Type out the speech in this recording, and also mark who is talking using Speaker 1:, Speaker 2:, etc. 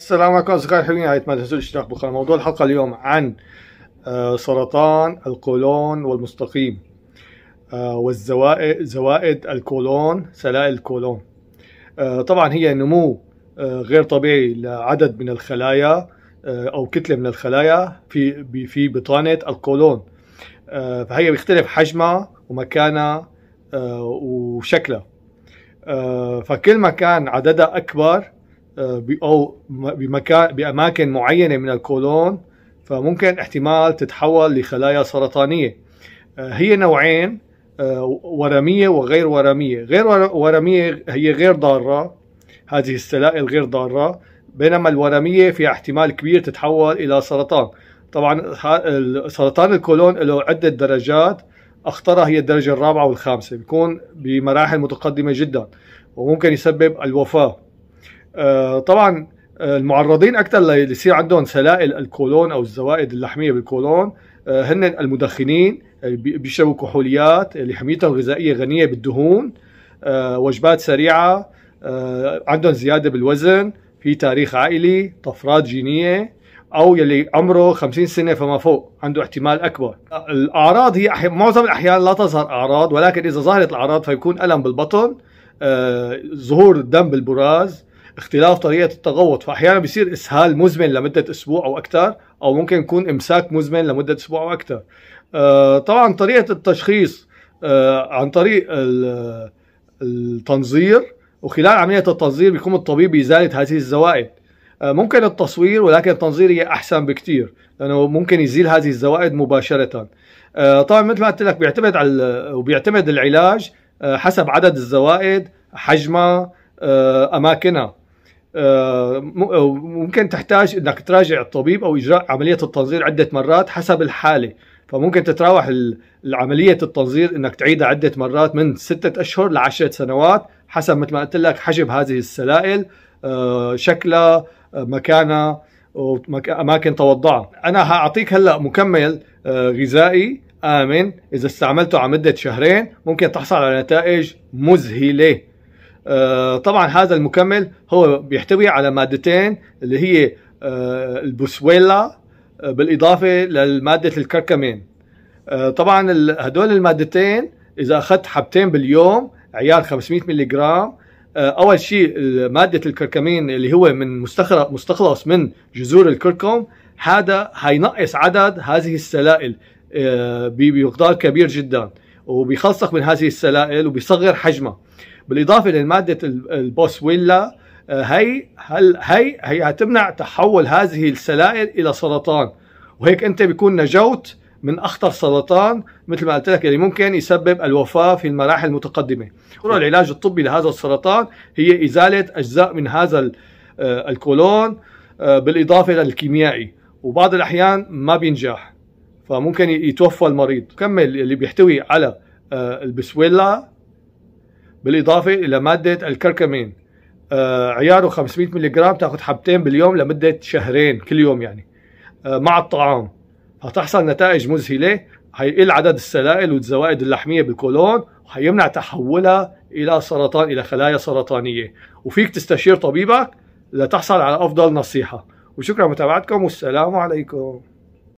Speaker 1: السلام عليكم اصدقائي الحلوين يا ما تنسوا الاشتراك بالقناه موضوع الحلقه اليوم عن آه، سرطان القولون والمستقيم آه، والزوائد زوائد القولون سلائل القولون آه، طبعا هي نمو غير طبيعي لعدد من الخلايا او كتله من الخلايا في في بطانه القولون فهي بيختلف حجمها ومكانها وشكلها فكل ما كان عددها اكبر آه، او بمكان باماكن معينه من الكولون فممكن احتمال تتحول لخلايا سرطانيه آه، هي نوعين آه، ورميه وغير ورميه غير ورميه هي غير ضاره هذه السلائل غير ضاره بينما الورميه فيها احتمال كبير تتحول الى سرطان طبعا سرطان الكولون له عده درجات اخطرها هي الدرجه الرابعه والخامسه بيكون بمراحل متقدمه جدا وممكن يسبب الوفاه آه، طبعا آه، المعرضين اكثر ليصير عندهم سلائل الكولون او الزوائد اللحميه بالكولون آه، هن المدخنين بيشربوا كحوليات اللي حميتهم الغذائيه غنيه بالدهون وجبات سريعه عندهم زياده بالوزن في تاريخ عائلي طفرات جينيه او يلي عمره 50 سنه فما فوق عنده احتمال اكبر الاعراض هي معظم الاحيان لا تظهر اعراض ولكن اذا ظهرت الاعراض فيكون الم بالبطن ظهور الدم بالبراز اختلاف طريقه التغوط فاحيانا بيصير اسهال مزمن لمده اسبوع او اكثر او ممكن يكون امساك مزمن لمده اسبوع او اكثر آه، طبعا طريقه التشخيص آه، عن طريق التنظير وخلال عمليه التنظير بيقوم الطبيب بازاله هذه الزوائد آه، ممكن التصوير ولكن التنظير هي احسن بكثير لانه ممكن يزيل هذه الزوائد مباشره طبعا مثل ما قلت لك بيعتمد على وبيعتمد العلاج حسب عدد الزوائد حجمها اماكنها آه، ممكن تحتاج انك تراجع الطبيب او اجراء عمليه التنظير عده مرات حسب الحاله فممكن تتراوح عمليه التنظير انك تعيدها عده مرات من سته اشهر لعشره سنوات حسب مثل ما قلت لك حجم هذه السلائل آه، شكلها آه، مكانها اماكن توضعها انا هاعطيك هلا مكمل غذائي امن اذا استعملته على مده شهرين ممكن تحصل على نتائج مذهله آه، طبعا هذا المكمل هو بيحتوي على مادتين اللي هي آه، البوسويلا آه، بالاضافه لماده الكركمين طبعا هدول المادتين اذا اخذت حبتين باليوم عيار 500 ملغ اول شيء ماده الكركمين اللي هو من مستخلص مستخلص من جذور الكركم هذا حينقص عدد هذه السلائل بمقدار كبير جدا وبيخلصك من هذه السلائل وبيصغر حجمها بالاضافه لماده البوسويلا آه، هي هل هي هي هتمنع تحول هذه السلائل الى سرطان وهيك انت بيكون نجوت من اخطر سرطان مثل ما قلت لك اللي ممكن يسبب الوفاه في المراحل المتقدمه. نعم. العلاج الطبي لهذا السرطان هي ازاله اجزاء من هذا آه، الكولون آه، بالاضافه للكيميائي وبعض الاحيان ما بينجح فممكن يتوفى المريض كمل اللي بيحتوي على آه، البسويلا بالاضافه الى ماده الكركمين آه، عياره 500 ملغ تاخذ حبتين باليوم لمده شهرين كل يوم يعني آه، مع الطعام هتحصل نتائج مذهله هيقل عدد السلائل والزوائد اللحميه بالكولون وهيمنع تحولها الى سرطان الى خلايا سرطانيه وفيك تستشير طبيبك لتحصل على افضل نصيحه وشكرا لمتابعتكم والسلام عليكم